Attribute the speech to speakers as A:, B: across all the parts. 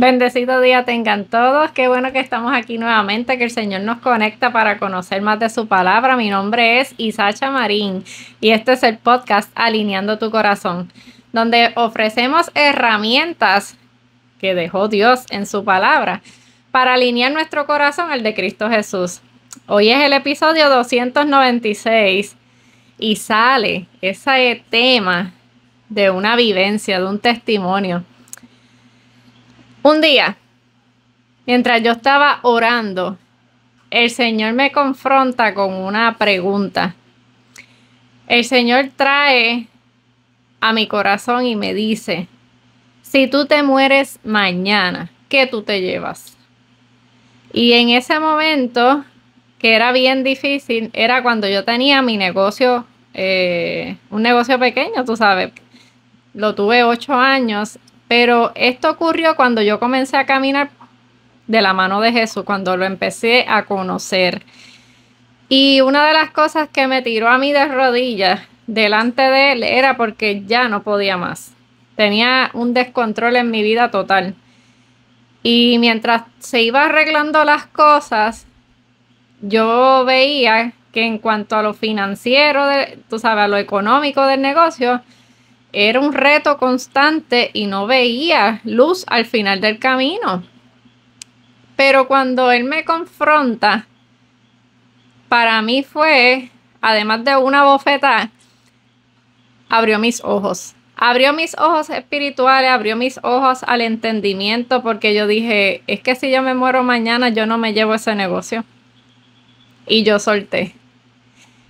A: Bendecido día tengan todos. Qué bueno que estamos aquí nuevamente, que el Señor nos conecta para conocer más de su palabra. Mi nombre es Isacha Marín y este es el podcast Alineando tu Corazón, donde ofrecemos herramientas que dejó Dios en su palabra para alinear nuestro corazón al de Cristo Jesús. Hoy es el episodio 296 y sale ese tema de una vivencia, de un testimonio un día, mientras yo estaba orando, el Señor me confronta con una pregunta. El Señor trae a mi corazón y me dice, si tú te mueres mañana, ¿qué tú te llevas? Y en ese momento, que era bien difícil, era cuando yo tenía mi negocio, eh, un negocio pequeño, tú sabes. Lo tuve ocho años pero esto ocurrió cuando yo comencé a caminar de la mano de Jesús, cuando lo empecé a conocer. Y una de las cosas que me tiró a mí de rodillas delante de él era porque ya no podía más. Tenía un descontrol en mi vida total. Y mientras se iba arreglando las cosas, yo veía que en cuanto a lo financiero, tú sabes, a lo económico del negocio, era un reto constante y no veía luz al final del camino. Pero cuando él me confronta, para mí fue, además de una bofeta, abrió mis ojos. Abrió mis ojos espirituales, abrió mis ojos al entendimiento, porque yo dije, es que si yo me muero mañana, yo no me llevo ese negocio. Y yo solté.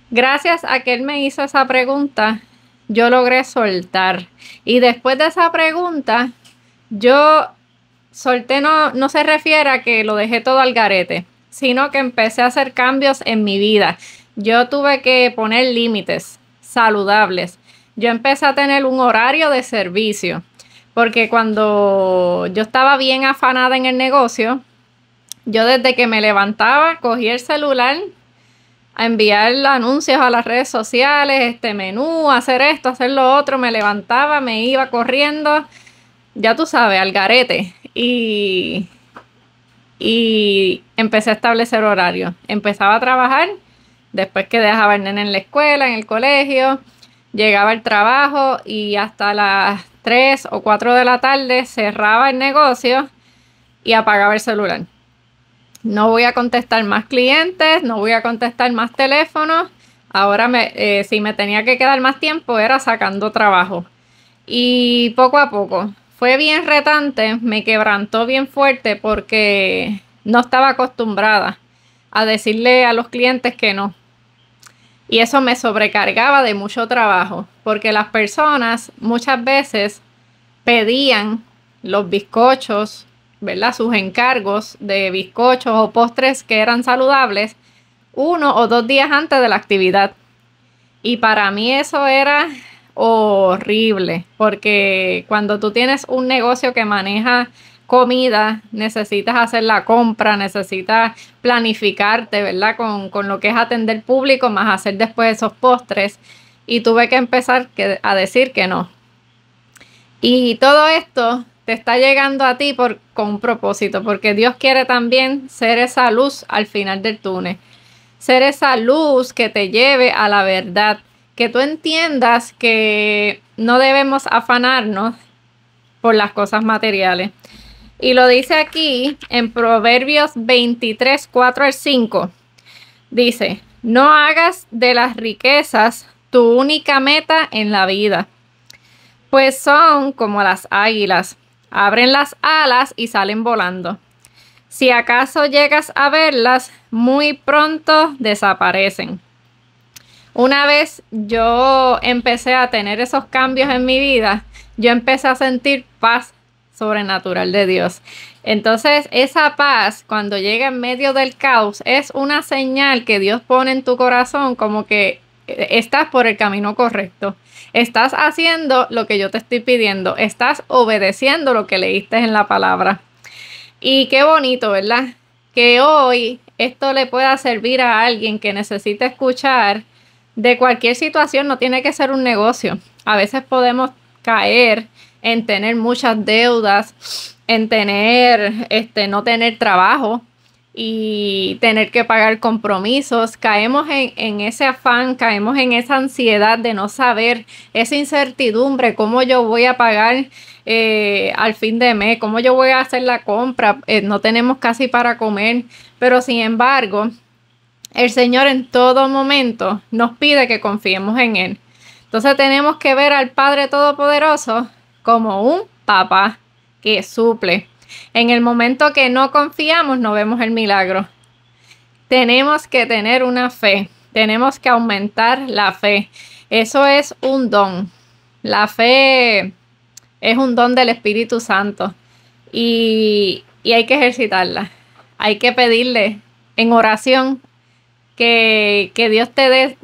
A: Gracias a que él me hizo esa pregunta, yo logré soltar. Y después de esa pregunta, yo solté no, no se refiere a que lo dejé todo al garete, sino que empecé a hacer cambios en mi vida. Yo tuve que poner límites saludables. Yo empecé a tener un horario de servicio, porque cuando yo estaba bien afanada en el negocio, yo desde que me levantaba, cogí el celular, a enviar anuncios a las redes sociales, este menú, hacer esto, hacer lo otro, me levantaba, me iba corriendo, ya tú sabes, al garete. Y, y empecé a establecer horarios. Empezaba a trabajar después que dejaba el nene en la escuela, en el colegio, llegaba al trabajo y hasta las 3 o 4 de la tarde cerraba el negocio y apagaba el celular no voy a contestar más clientes, no voy a contestar más teléfonos. Ahora eh, si me tenía que quedar más tiempo era sacando trabajo. Y poco a poco. Fue bien retante, me quebrantó bien fuerte porque no estaba acostumbrada a decirle a los clientes que no. Y eso me sobrecargaba de mucho trabajo, porque las personas muchas veces pedían los bizcochos, ¿verdad? sus encargos de bizcochos o postres que eran saludables uno o dos días antes de la actividad. Y para mí eso era horrible, porque cuando tú tienes un negocio que maneja comida, necesitas hacer la compra, necesitas planificarte, ¿verdad? Con, lo que es atender público, más hacer después esos postres. Y tuve que empezar a decir que no. Y todo esto te está llegando a ti por, con un propósito, porque Dios quiere también ser esa luz al final del túnel, ser esa luz que te lleve a la verdad, que tú entiendas que no debemos afanarnos por las cosas materiales. Y lo dice aquí en Proverbios 23, 4 al 5. Dice, no hagas de las riquezas tu única meta en la vida, pues son como las águilas abren las alas y salen volando. Si acaso llegas a verlas, muy pronto desaparecen. Una vez yo empecé a tener esos cambios en mi vida, yo empecé a sentir paz sobrenatural de Dios. Entonces, esa paz cuando llega en medio del caos es una señal que Dios pone en tu corazón como que estás por el camino correcto. Estás haciendo lo que yo te estoy pidiendo. Estás obedeciendo lo que leíste en la palabra. Y qué bonito, ¿verdad? Que hoy esto le pueda servir a alguien que necesite escuchar de cualquier situación. No tiene que ser un negocio. A veces podemos caer en tener muchas deudas, en tener, este, no tener trabajo, y tener que pagar compromisos. Caemos en, ese afán, caemos en esa ansiedad de no saber, esa incertidumbre, cómo yo voy a pagar eh, al fin de mes, cómo yo voy a hacer la compra, eh, no tenemos casi para comer, pero sin embargo, el Señor en todo momento nos pide que confiemos en Él. Entonces tenemos que ver al Padre Todopoderoso como un papá que suple en el momento que no confiamos, no vemos el milagro. Tenemos que tener una fe, tenemos que aumentar la fe. Eso es un don. La fe es un don del Espíritu Santo y, y hay que ejercitarla. Hay que pedirle en oración que, Dios te dé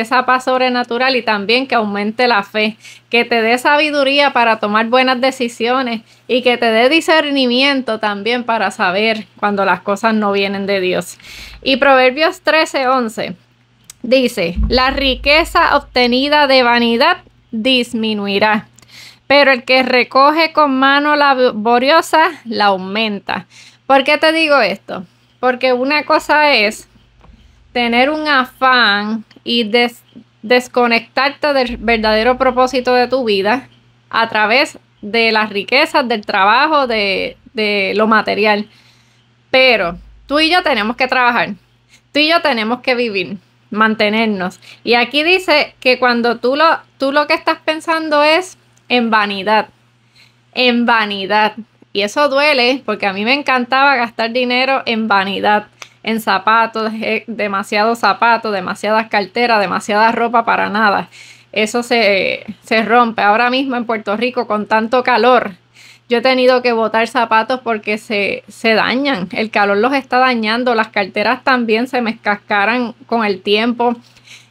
A: esa paz sobrenatural y también que aumente la fe, que te dé sabiduría para tomar buenas decisiones y que te dé discernimiento también para saber cuando las cosas no vienen de Dios. Y Proverbios 13:11 dice, la riqueza obtenida de vanidad disminuirá, pero el que recoge con mano laboriosa la aumenta. ¿Por qué te digo esto? Porque una cosa es tener un afán y desconectarte del verdadero propósito de tu vida a través de las riquezas, del trabajo, de, lo material. Pero tú y yo tenemos que trabajar, tú y yo tenemos que vivir, mantenernos. Y aquí dice que cuando tú lo, tú lo que estás pensando es en vanidad, en vanidad. Y eso duele porque a mí me encantaba gastar dinero en vanidad, en zapatos, eh, demasiados zapatos, demasiadas carteras, demasiada ropa para nada. Eso se, se rompe. Ahora mismo en Puerto Rico con tanto calor, yo he tenido que botar zapatos porque se, se, dañan, el calor los está dañando, las carteras también se me escascaran con el tiempo.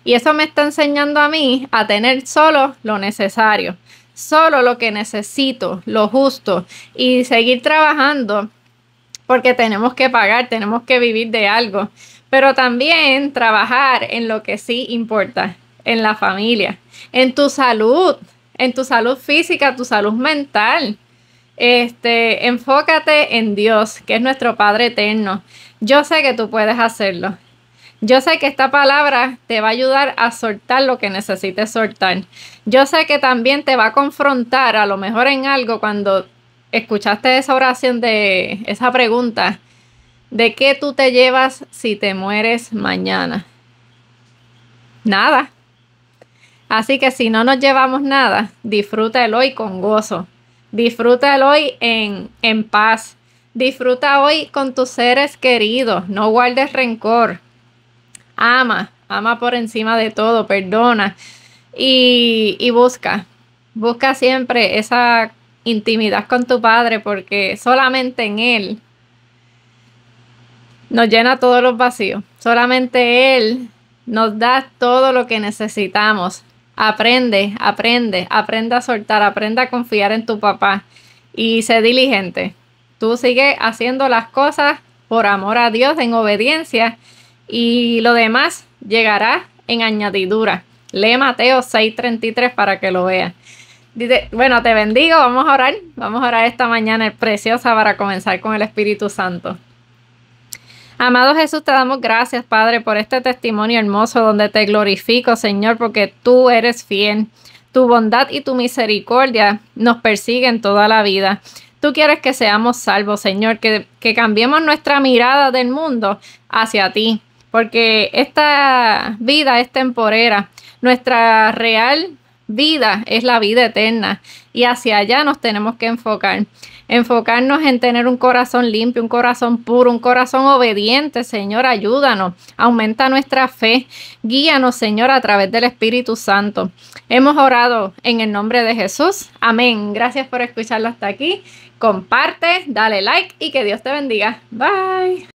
A: Y eso me está enseñando a mí a tener solo lo necesario solo lo que necesito, lo justo, y seguir trabajando porque tenemos que pagar, tenemos que vivir de algo, pero también trabajar en lo que sí importa, en la familia, en tu salud, en tu salud física, tu salud mental. Este, enfócate en Dios, que es nuestro Padre eterno. Yo sé que tú puedes hacerlo. Yo sé que esta palabra te va a ayudar a soltar lo que necesites soltar. Yo sé que también te va a confrontar a lo mejor en algo cuando escuchaste esa oración de esa pregunta de qué tú te llevas si te mueres mañana. Nada. Así que si no nos llevamos nada, disfruta el hoy con gozo. Disfruta el hoy en, en paz. Disfruta hoy con tus seres queridos. No guardes rencor ama, ama por encima de todo, perdona y, y busca, busca siempre esa intimidad con tu padre porque solamente en él nos llena todos los vacíos, solamente él nos da todo lo que necesitamos. Aprende, aprende, aprende a soltar, aprende a confiar en tu papá y sé diligente. Tú sigues haciendo las cosas por amor a Dios en obediencia y lo demás llegará en añadidura. Lee Mateo 6:33 para que lo veas. Dice, bueno, te bendigo, vamos a orar, vamos a orar esta mañana, preciosa para comenzar con el Espíritu Santo. Amado Jesús, te damos gracias, Padre, por este testimonio hermoso donde te glorifico, Señor, porque tú eres fiel. Tu bondad y tu misericordia nos persiguen toda la vida. Tú quieres que seamos salvos, Señor, que, que cambiemos nuestra mirada del mundo hacia ti, porque esta vida es temporera, nuestra real vida es la vida eterna y hacia allá nos tenemos que enfocar. Enfocarnos en tener un corazón limpio, un corazón puro, un corazón obediente, Señor, ayúdanos, aumenta nuestra fe, guíanos, Señor, a través del Espíritu Santo. Hemos orado en el nombre de Jesús. Amén. Gracias por escucharlo hasta aquí. Comparte, dale like y que Dios te bendiga. Bye.